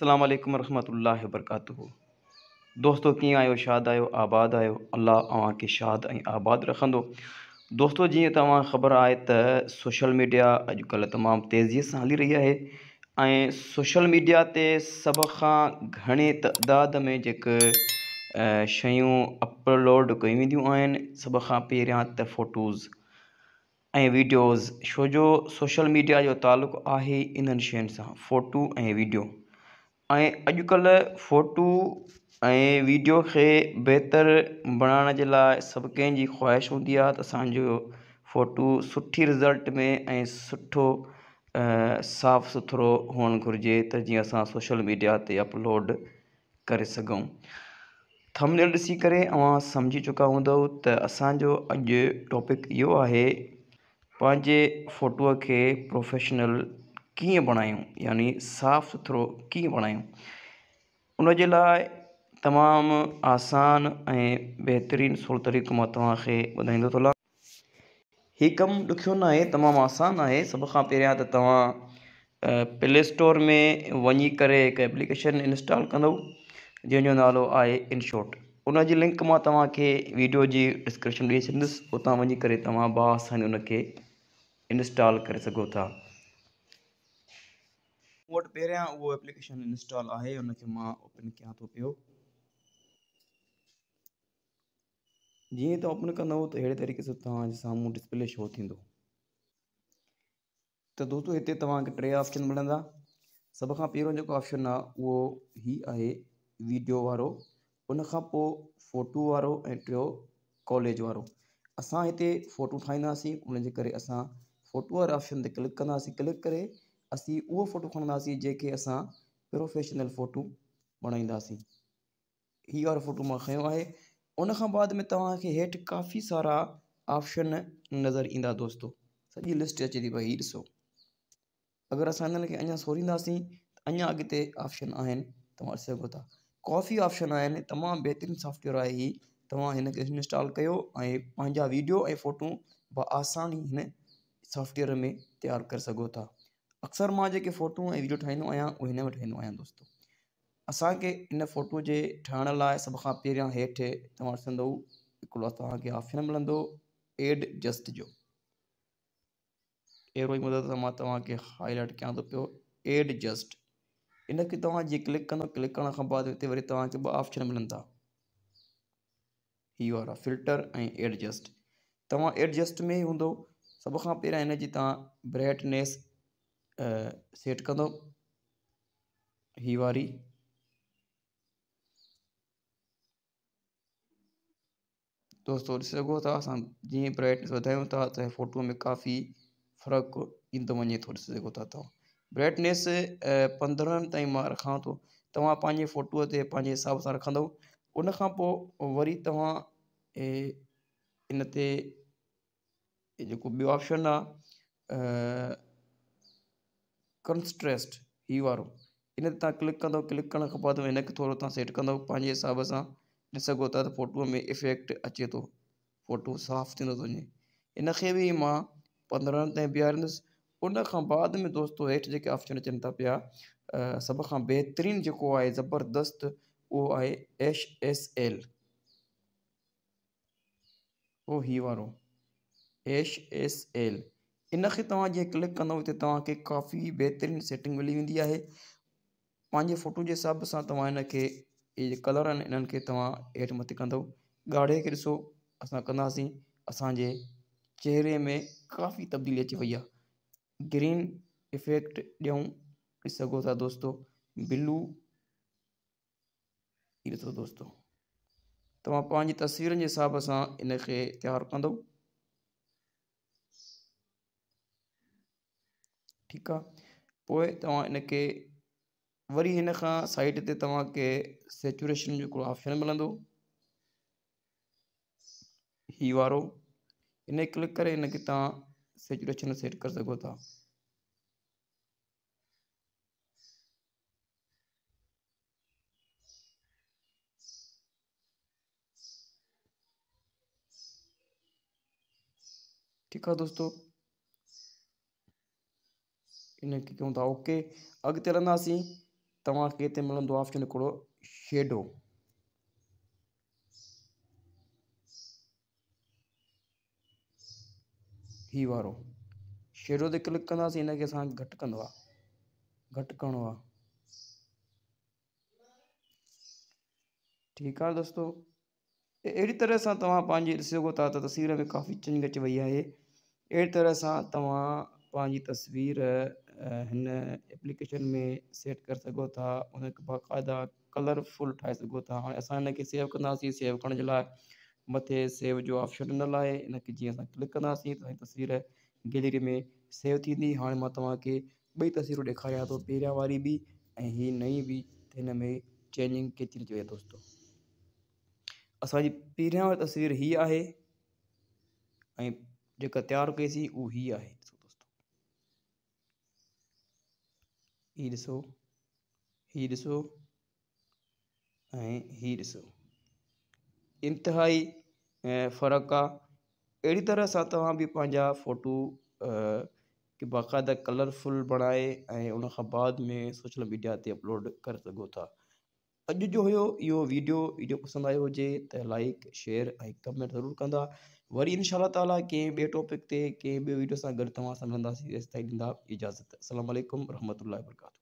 السلام علیکم अल اللہ وبرکاتہ دوستو आहियो शाद شاد आबाद آباد अलाह اللہ शाद کے आबाद रखंदो दोस्तो دوستو तव्हां ख़बर خبر त सोशल मीडिया अॼुकल्ह तमामु तेज़ीअ सां हली रही आहे ऐं सोशल मीडिया ते सभ खां घणे तइदाद में जेके शयूं अपलोड कयूं वेंदियूं आहिनि सभ खां पहिरियां त फ़ोटूज़ ऐं वीडियोस छो جو सोशल मीडिया जो تعلق आहे इन्हनि शयुनि सां फ़ोटू ऐं वीडियो ऐं अॼुकल्ह फ़ोटू ऐं वीडियो खे बहितर बणाइण जे लाइ सभु कंहिंजी ख़्वाहिश हूंदी आहे त असांजो फ़ोटू सुठी रिज़ल्ट में ऐं सुठो साफ़ु सुथिरो हुअणु घुरिजे त जीअं असां सोशल मीडिया ते अपलोड करे सघूं थमनल ॾिसी करे अव्हां सम्झी चुका हूंदव त असांजो अॼु टॉपिक इहो आहे पंहिंजे फ़ोटूअ खे प्रोफेशनल कीअं बणायूं यानी साफ़ु सुथिरो कीअं बणायूं उन जे लाइ तमामु आसान ऐं बहितरीन सूर तरीक़ो मां तव्हांखे ॿुधाईंदो थो लॻां हीउ कमु ॾुखियो न आहे तमामु आसान आहे सभ खां पहिरियां त तव्हां प्ले स्टोर में वञी करे हिकु एप्लीकेशन इंस्टॉल कंदव जंहिंजो नालो आहे इनशॉट उन जी लिंक मां तव्हांखे वीडियो जी डिस्क्रिप्शन ॾेई छॾींदुसि उतां वञी करे तव्हां बासानी उनखे इंस्टॉल करे सघो था वोट पहिरियां उहो एप्लीकेशन इंस्टॉल है हुनखे मां ओपन कयां तो पे जीअं त तो ओपन कंदव त तो अहिड़े तरीक़े से तव्हांजे तो साम्हूं डिस्प्ले शो थींदो त दोस्तो हिते तव्हांखे टे ऑप्शन मिलंदा सब का पे ऑप्शन आहे वो ई आहे वीडियो वारो उन खां पोइ फ़ोटू वारो ऐं कॉलेज वो असां इतने फ़ोटू ठाहींदासीं उनके करे असां फ़ोटू ऑप्शन ते क्लिक कंदासीं क्लिक करे असीं उहो फ़ोटो खणंदासीं जेके असां प्रोफेशनल फ़ोटू बणाईंदासीं हीअ वारो फ़ोटो मां खयो आहे उनखां बाद में तव्हांखे हेठि काफ़ी सारा ऑप्शन नज़र ईंदा दोस्तो सॼी लिस्ट अचे थी पई हीअ ॾिसो अगरि असां हिन खे अञा सोरींदासीं त अञा अॻिते ऑप्शन आहिनि तव्हां ॾिसी सघो था काफ़ी ऑप्शन आहिनि तमामु बहितरीनु सॉफ्टवेयर आहे हीउ तव्हां हिन खे इंस्टॉल कयो ऐं पंहिंजा वीडियो ऐं फ़ोटूं बि आसानी हिन सॉफ्टवेयर में तयारु करे सघो था अक्सर मां जेके फ़ोटू ऐं वीडियो ठाहींदो आहियां उहे हिन में ठाहींदो आहियां दोस्तो असांखे इन फ़ोटू जे ठहण लाइ सभ खां पहिरियां हेठि तव्हां ॾिसंदव हिकिड़ो तव्हांखे ऑप्शन मिलंदो एड जस्ट जो अहिड़ो ई मदद मां तव्हांखे हाईलाइट कयां थो पियो एड जस्ट इन खे तव्हां जीअं क्लिक कंदो क्लिक करण खां बाद हिते वरी तव्हांखे ॿ ऑप्शन मिलंदा इहो वारा फिल्टर ऐं एडजस्ट तव्हां एडजस्ट में ई हूंदो सभ खां पहिरियां हिन जी तव्हां ब्राइटनेस सेट कर तो हिवारी ही वारी दोस्तों सघो था असां ब्राइटनेस वधायूं था फोटो में काफ़ी फर्क ईंदो वञे था ब्राइटनेस पंद्रह ताईं मां रखां थो तो तव्हां पंहिंजे फ़ोटूअ ते पंहिंजे हिसाब से रखंदव उन खां पोइ वरी तव्हां इन ते जेको ऑप्शन आ कंस्ट्रेस्ट हीअ वारो हिन ते तव्हां क्लिक कंदव क्लिक करण खां बाद में हिनखे थोरो तव्हां सेट कंदव पंहिंजे हिसाब सां ॾिसो था त फ़ोटूअ में इफेक्ट अचे थो फोटो साफ़ु थींदो थो वञे इनखे बि मां पंद्रहनि ताईं बीहारींदुसि उन खां बाद में दोस्त हेठि जेके ऑप्शन अचनि था पिया सभ खां बहितरीनु जेको आहे ज़बरदस्त उहो आहे एश एस एल उहो ही वारो एश एस एल इन खे तव्हां जीअं क्लिक कंदव तव्हांखे काफ़ी बहितरीन सेटिंग मिली वेंदी आहे पंहिंजे फोटो जे हिसाब सां तव्हां हिन खे इहे जे कलर आहिनि इन्हनि खे तव्हां हेठि मथे कंदव ॻाढ़े खे ॾिसो असां कंदासीं असांजे चहिरे में काफ़ी तब्दीली अची वई आहे ग्रीन इफेक्ट ॾियूं ॾिसी सघो था दोस्तो ब्लू ॾिसो दोस्तो तव्हां पंहिंजी तस्वीरनि जे हिसाब सां इन खे तयारु कंदव ठीकु आहे पोइ तव्हां हिनखे वरी हिन खां साइड ते तव्हांखे सेचुरेशन जो ऑप्शन मिलंदो हीउ वारो हिन क्लिक करे हिनखे तव्हां सेचुरेशन सेट करे सघो था ठीकु आहे दोस्तो हिनखे चऊं था ओके अॻिते रहंदासीं तव्हांखे हिते मिलंदो ऑप्शन हिकिड़ो शेडो ही वारो शेडो ते क्लिक कंदासीं हिनखे असां घटि कंदो आहे घटि करिणो आहे ठीकु आहे दोस्तो अहिड़ी तरह सां तव्हां पंहिंजी था त तस्वीर में काफ़ी चेंज अची वई आहे अहिड़ी तरह सां तव्हां पंहिंजी तस्वीर हिन एप्लीकेशन में सेट करे सघो था हुनखे बाक़ाइदा कलरफुल ठाहे सघो था हाणे असां हिन खे सेव कंदासीं सेव करण जे लाइ मथे सेव जो ऑप्शन ॾिनल आहे हिनखे जीअं असां क्लिक कंदासीं त तस्वीर गैलरी में सेव थींदी हाणे मां तव्हांखे ॿई तस्वीरूं ॾेखारियां थो पहिरियां वारी बि ऐं हीअ नई बि त हिन में चेंजिंग केतिरी थी चए दोस्तो असांजी पहिरियां वारी तस्वीर हीअ आहे ऐं जेका तयारु कईसीं उहा हीअ आहे ईरसो हीरसो ऐं इंतहाई इंतिहाई फ़र्क़ु तरह से तव्हां फ़ोटू खे कलरफुल बणाए उन बाद में सोशल मीडिया से अपलोड कर सोता था अॼु जो हुयो इहो वीडियो इहो पसंदि आयो हुजे त लाइक शेयर ऐं कमेंट ज़रूरु कंदा वरी इनशा ताली कंहिं ॿिए टॉपिक ते कंहिं ॿियो वीडियो सां गॾु तव्हां सां मिलंदासीं सम्झंदासीं ॾींदा इजाज़त असलम वरहमत वबरकातू